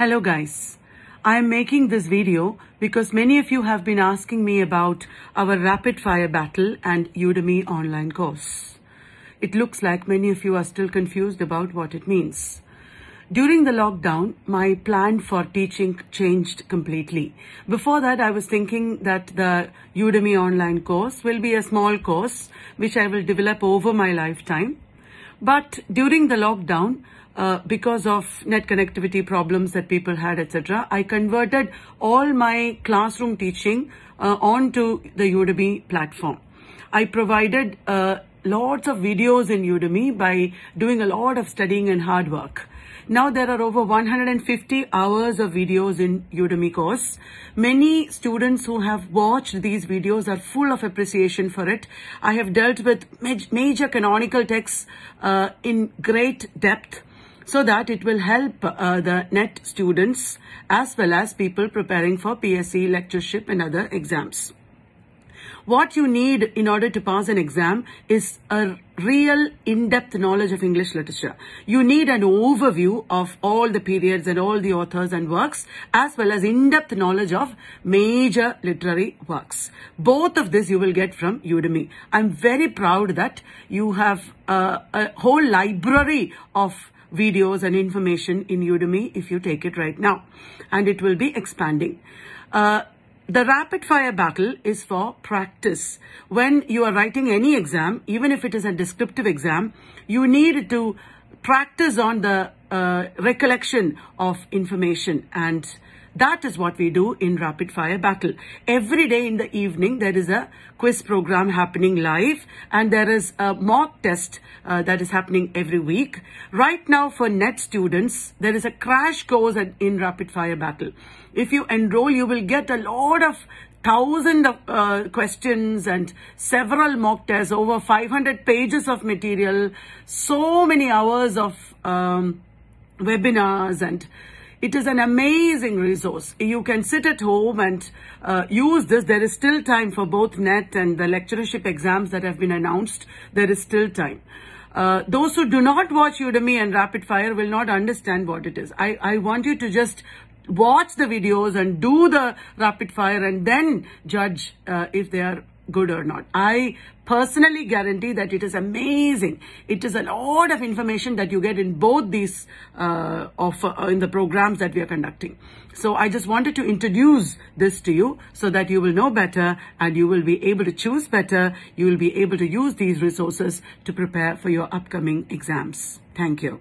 Hello guys, I am making this video because many of you have been asking me about our rapid fire battle and Udemy online course. It looks like many of you are still confused about what it means. During the lockdown, my plan for teaching changed completely. Before that, I was thinking that the Udemy online course will be a small course, which I will develop over my lifetime. But during the lockdown, uh, because of net connectivity problems that people had, etc., I converted all my classroom teaching uh, onto the Udemy platform. I provided uh, lots of videos in Udemy by doing a lot of studying and hard work. Now there are over 150 hours of videos in Udemy course. Many students who have watched these videos are full of appreciation for it. I have dealt with major canonical texts uh, in great depth so that it will help uh, the NET students as well as people preparing for PSC lectureship and other exams. What you need in order to pass an exam is a real in-depth knowledge of English literature. You need an overview of all the periods and all the authors and works as well as in-depth knowledge of major literary works. Both of this you will get from Udemy. I'm very proud that you have a, a whole library of videos and information in Udemy if you take it right now. And it will be expanding. Uh, the rapid fire battle is for practice. When you are writing any exam, even if it is a descriptive exam, you need to practice on the uh, recollection of information and that is what we do in rapid fire battle. Every day in the evening, there is a quiz program happening live and there is a mock test uh, that is happening every week. Right now for NET students, there is a crash course in rapid fire battle. If you enroll, you will get a lot of thousand of uh, questions and several mock tests, over 500 pages of material, so many hours of um, webinars and it is an amazing resource. You can sit at home and uh, use this. There is still time for both NET and the lectureship exams that have been announced. There is still time. Uh, those who do not watch Udemy and Rapid Fire will not understand what it is. I, I want you to just watch the videos and do the rapid fire and then judge uh, if they are good or not. I personally guarantee that it is amazing. It is a lot of information that you get in both these uh, of uh, in the programs that we are conducting. So I just wanted to introduce this to you so that you will know better and you will be able to choose better. You will be able to use these resources to prepare for your upcoming exams. Thank you.